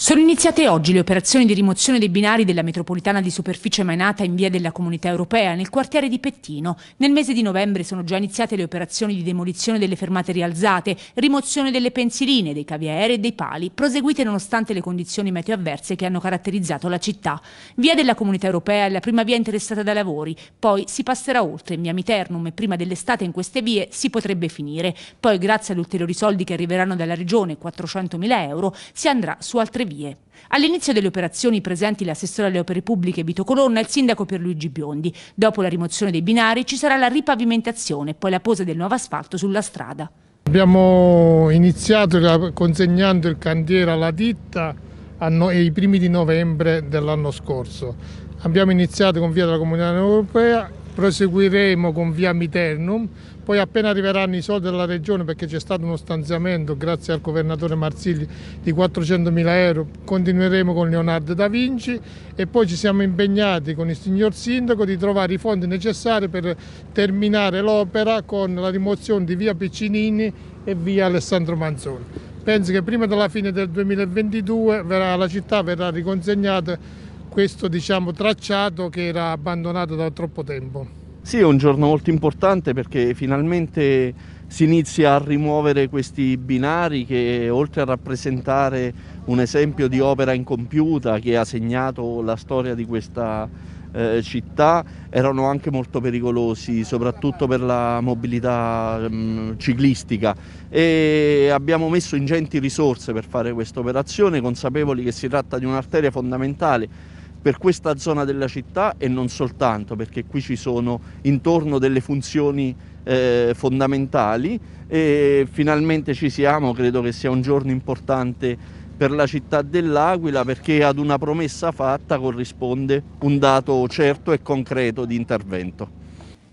Sono iniziate oggi le operazioni di rimozione dei binari della metropolitana di superficie mainata in via della Comunità Europea nel quartiere di Pettino. Nel mese di novembre sono già iniziate le operazioni di demolizione delle fermate rialzate, rimozione delle pensiline, dei cavi aerei e dei pali, proseguite nonostante le condizioni meteo avverse che hanno caratterizzato la città. Via della Comunità Europea è la prima via interessata da lavori, poi si passerà oltre in via Miternum e prima dell'estate in queste vie si potrebbe finire. Poi grazie agli ulteriori soldi che arriveranno dalla regione, 400.000 euro, si andrà su altre vie vie. All'inizio delle operazioni presenti l'assessore alle opere pubbliche Vito Colonna e il sindaco Pierluigi Biondi. Dopo la rimozione dei binari ci sarà la ripavimentazione e poi la posa del nuovo asfalto sulla strada. Abbiamo iniziato consegnando il cantiere alla ditta i primi di novembre dell'anno scorso. Abbiamo iniziato con via della Comunità Europea proseguiremo con via Miternum, poi appena arriveranno i soldi della regione perché c'è stato uno stanziamento grazie al governatore Marsigli di 400 mila euro, continueremo con Leonardo da Vinci e poi ci siamo impegnati con il signor sindaco di trovare i fondi necessari per terminare l'opera con la rimozione di via Piccinini e via Alessandro Manzoni. Penso che prima della fine del 2022 verrà, la città verrà riconsegnata questo diciamo, tracciato che era abbandonato da troppo tempo. Sì, è un giorno molto importante perché finalmente si inizia a rimuovere questi binari che oltre a rappresentare un esempio di opera incompiuta che ha segnato la storia di questa eh, città, erano anche molto pericolosi, soprattutto per la mobilità mh, mm, ciclistica e abbiamo messo ingenti risorse per fare questa operazione, consapevoli che si tratta di un'arteria fondamentale per questa zona della città e non soltanto, perché qui ci sono intorno delle funzioni eh, fondamentali e finalmente ci siamo, credo che sia un giorno importante per la città dell'Aquila perché ad una promessa fatta corrisponde un dato certo e concreto di intervento.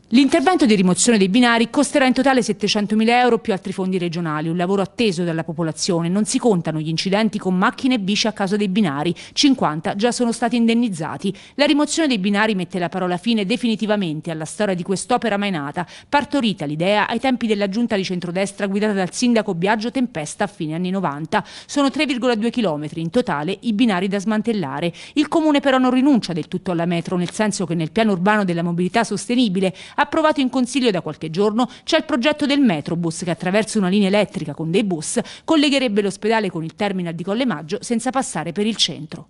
L'intervento di rimozione dei binari costerà in totale 700.000 euro più altri fondi regionali, un lavoro atteso dalla popolazione. Non si contano gli incidenti con macchine e bici a causa dei binari, 50 già sono stati indennizzati. La rimozione dei binari mette la parola fine definitivamente alla storia di quest'opera mai nata, partorita l'idea ai tempi della giunta di centrodestra guidata dal sindaco Biagio Tempesta a fine anni 90. Sono 3,2 km in totale i binari da smantellare. Il comune però non rinuncia del tutto alla metro, nel senso che nel piano urbano della mobilità sostenibile Approvato in Consiglio da qualche giorno c'è il progetto del Metrobus che attraverso una linea elettrica con dei bus collegherebbe l'ospedale con il terminal di Collemaggio senza passare per il centro.